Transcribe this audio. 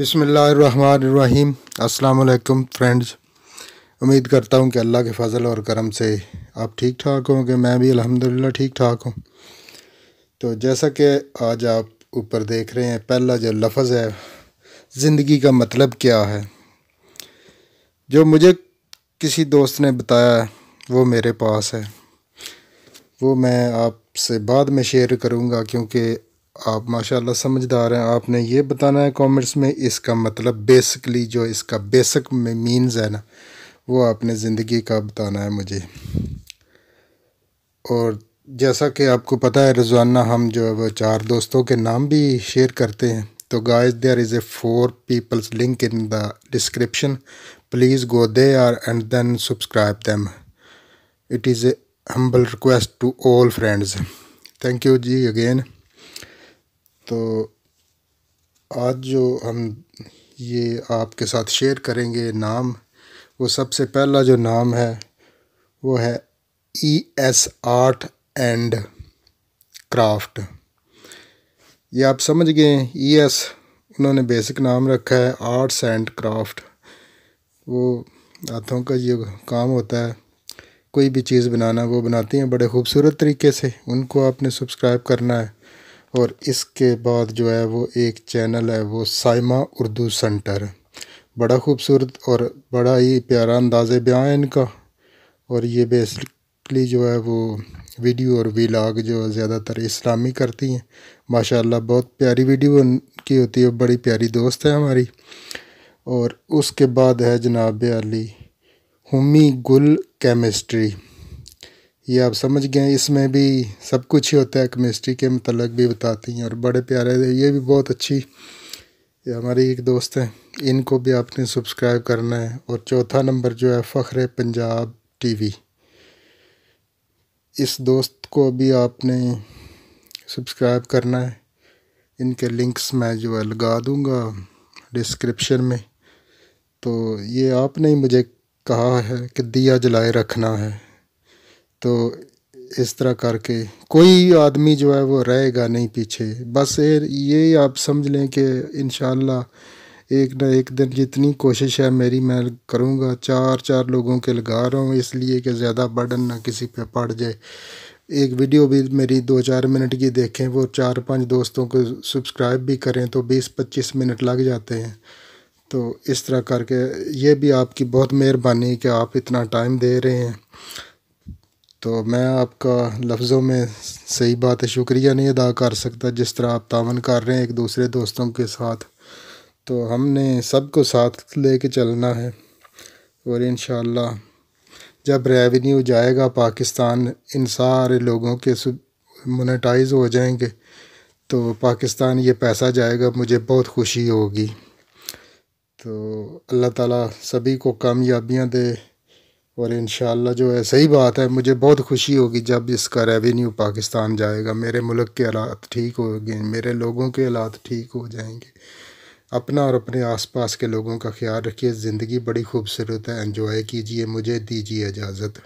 बिसमीम् अल्लाम फ्रेंड्स उम्मीद करता हूँ कि अल्लाह के फजल और करम से आप ठीक ठाक हों कि मैं भी अल्हम्दुलिल्लाह ठीक ठाक हूँ तो जैसा कि आज आप ऊपर देख रहे हैं पहला जो लफज़ है ज़िंदगी का मतलब क्या है जो मुझे किसी दोस्त ने बताया वो मेरे पास है वो मैं आपसे बाद में शेयर करूँगा क्योंकि आप माशाल्लाह समझदार हैं आपने ये बताना है कमेंट्स में इसका मतलब बेसिकली जो इसका बेसिक में मीन्स है ना वो आपने ज़िंदगी का बताना है मुझे और जैसा कि आपको पता है रोज़ाना हम जो है वो चार दोस्तों के नाम भी शेयर करते हैं तो guys there is a for people's link in the description please go there and then subscribe them it is a humble request to all friends thank you जी अगेन तो आज जो हम ये आपके साथ शेयर करेंगे नाम वो सबसे पहला जो नाम है वो है E S art and craft ये आप समझ गए ई e एस उन्होंने बेसिक नाम रखा है आर्ट्स एंड क्राफ्ट वो हाथों का जो काम होता है कोई भी चीज़ बनाना वो बनाती हैं बड़े खूबसूरत तरीके से उनको आपने सब्सक्राइब करना है और इसके बाद जो है वो एक चैनल है वो साइमा उर्दू सेंटर बड़ा खूबसूरत और बड़ा ही प्यारा अंदाज ब्याह है इनका और ये बेसिकली जो है वो वीडियो और वीलाग जो ज़्यादातर इस्लामी करती हैं माशाल्लाह बहुत प्यारी वीडियो उनकी होती है बड़ी प्यारी दोस्त है हमारी और उसके बाद है जनाब अली हुमी गुल केमिस्ट्री ये आप समझ गए इसमें भी सब कुछ ही होता है केमिस्ट्री के मतलब भी बताती हैं और बड़े प्यारे ये भी बहुत अच्छी ये हमारी एक दोस्त हैं इनको भी आपने सब्सक्राइब करना है और चौथा नंबर जो है फ़ख्र पंजाब टीवी इस दोस्त को भी आपने सब्सक्राइब करना है इनके लिंक्स मैं जो है लगा दूँगा डिस्क्रिप्शन में तो ये आपने ही मुझे कहा है कि दिया जलाए रखना है तो इस तरह करके कोई आदमी जो है वो रहेगा नहीं पीछे बस ये आप समझ लें कि इन एक ना एक दिन जितनी कोशिश है मेरी मैं करूँगा चार चार लोगों के लगा रहा हूँ इसलिए कि ज़्यादा बर्डन ना किसी पे पड़ जाए एक वीडियो भी मेरी दो चार मिनट की देखें वो चार पांच दोस्तों को सब्सक्राइब भी करें तो बीस पच्चीस मिनट लग जाते हैं तो इस तरह करके ये भी आपकी बहुत मेहरबानी कि आप इतना टाइम दे रहे हैं तो मैं आपका लफ्ज़ों में सही बात है शुक्रिया नहीं अदा कर सकता जिस तरह आप तावन कर रहे हैं एक दूसरे दोस्तों के साथ तो हमने सबको साथ ले कर चलना है और इन जब रेवेन्यू जाएगा पाकिस्तान इन सारे लोगों के मोनेटाइज हो जाएंगे तो पाकिस्तान ये पैसा जाएगा मुझे बहुत खुशी होगी तो अल्लाह ताला सभी को कामयाबियाँ दे और इन जो है सही बात है मुझे बहुत खुशी होगी जब इसका रेवेन्यू पाकिस्तान जाएगा मेरे मुल्क के हालात ठीक हो गए मेरे लोगों के हालात ठीक हो जाएंगे अपना और अपने आसपास के लोगों का ख्याल रखिए ज़िंदगी बड़ी खूबसूरत है एंजॉय कीजिए मुझे दीजिए इजाज़त